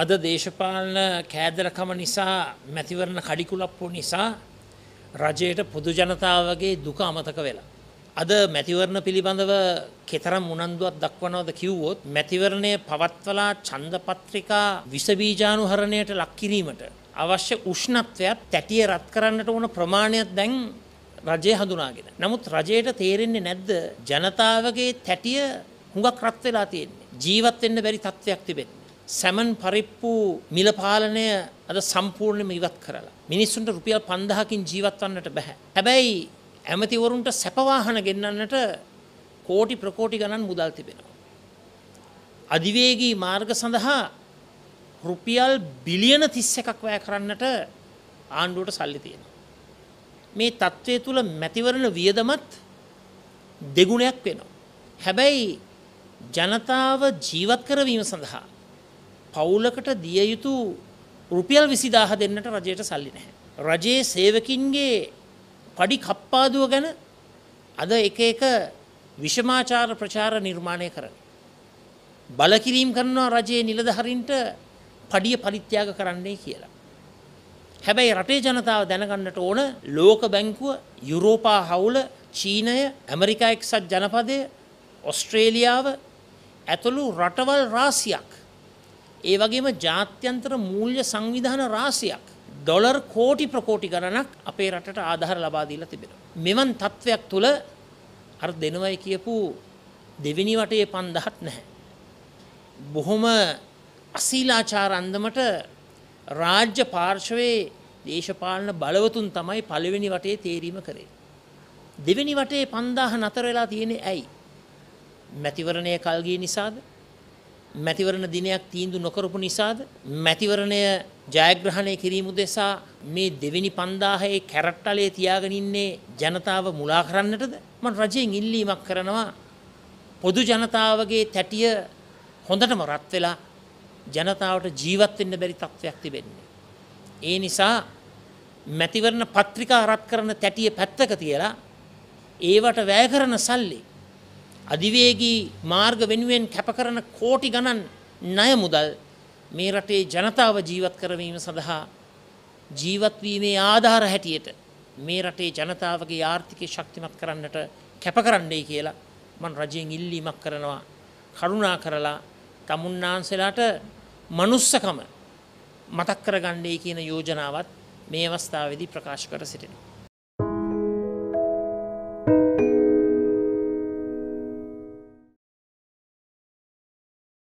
අද දේශපාලන කෑදරකම නිසා මැතිවරණ කඩිකුලප්පු නිසා රජයට පොදු ජනතාවගේ දුක අමතක වෙලා. අද මැතිවරණ පිළිබඳව කෙතරම් උනන්දුවක් දක්වනවද කිව්වොත් මැතිවරණය පවත්වලා චන්දපත්‍රිකා විසබීජානුහරණයට ලක්කිරීමට අවශ්‍ය උෂ්ණත්වයක් තැටිය රත් කරන්නට ඕන ප්‍රමාණයක් දැන් රජය හඳුනාගෙන. නමුත් රජයට තේරෙන්නේ නැද්ද ජනතාවගේ තැටිය හුඟක් රත් වෙලා තියෙන්නේ. ජීවත් වෙන්න බැරි තත්ත්වයක් තිබෙන්නේ. සැමන් පරිප්පු මිලපාලනය අද සම්පූර්ණයම ඉවත් කරලා. මිනිස්සුන්ට රුපියල් පන්දහකින් ජීවත්වන්නට බැහැ. හැබැයි ඇමතිවරුන්ට සැපවාහන ගෙන්න්නන්නට කෝටි ප්‍රකෝටි ගණන් මුදල් තිබෙනවා. අධිවේගී මාර්ග සඳහා රුපියල් බිලියන තිස්ස එකක් වැය කරන්නට ආණ්ඩුවට සල්ලි තියෙන. මේ තත්ත්වය තුළ මැතිවරණ වියදමත් දෙගුණයක් වෙනවා. හැබැයි ජනතාව ජීවත් කරවීම සඳහා පවුලකට දිය යුතු රුපියල් විසිදාහ දෙන්නට රජයට සල්ලි නැහැ. රජයේ සේවකින්ගේ පඩි කප්පාදුව ගැන අද එක එක විෂමාචාර ප්‍රචාර නිර්මාණය කරන. බලකිරීම් කරනවා රජයේ නිලධහරින්ට පඩිය පරිත්‍යාග කරන්නේ කියලා. හැබැයි රටේ ජනතාව දැනගන්නට ඕන ලෝක බැංකුව යුරෝපා හවුල චීනය ඇමරිකා එක්සත් ජනපදය ඔස්ට්‍රේලියාව ඇතුළු රටවල් රාසියක් ඒ වගේම ජාත්‍යන්තර මූල්‍ය සංවිධාන රාශියක් ඩොලර් කෝටි ප්‍රකෝටි ගණනක් අපේ රටට ආධාර ලබා දීලා තිබෙනවා. මෙවන් තත්වයක් තුල අර දෙනවයි කියපු දෙවෙනි වටේ 5000ක් නැහැ. බොහොම අශීලාචාර අන්දමට රාජ්‍ය පාර්ශවයේ දේශපාලන බලවතුන් තමයි පළවෙනි වටේ තේරීම කරේ. දෙවෙනි වටේ 5000 නතර වෙලා තියෙන්නේ ඇයි? මැතිවරණයේ කල්ගිය නිසාද? මැතිවරණ දිනයක් තීන්දු නොකරපු නිසාද මැතිවරණය ජයග්‍රහණය කිරීම දෙසා මේ දෙවෙනි පන්දාහයේ කැරට්ටලේ තියාගෙන ඉන්නේ ජනතාව මුලා කරන්නටද මම රජයෙන් ඉල්ලීමක් කරනවා පොදු ජනතාවගේ තැටිය හොඳටම රත් වෙලා ජනතාවට ජීවත් වෙන්න බැරි තත්ත්වයක් තිබෙන්නේ ඒ නිසා මැතිවරණ පත්‍රිකා රත් කරන තැටිය පැත්තක තියලා ඒවට වැය කරන සල්ලි අධිවේගී මාර්ග වෙනුවෙන් කැපකරන කෝටි ගණන් ණය මුදල් මේ රටේ ජනතාව ජීවත් කරවීම සඳහා ජීවත්වීමේ ආධාර හැටියට මේ රටේ ජනතාවගේ ආර්ථිකය ශක්තිමත් කරන්නට කැපකරන්නේ කියලා මන් රජයෙන් ඉල්ලීමක් කරනවා කරුණා කරලා තමුන්නාන්සලාට මනුස්සකම මතක් කරගන්නේ කියන යෝජනාවත් මේ අවස්ථාවේදී ප්‍රකාශ කර සිටිනවා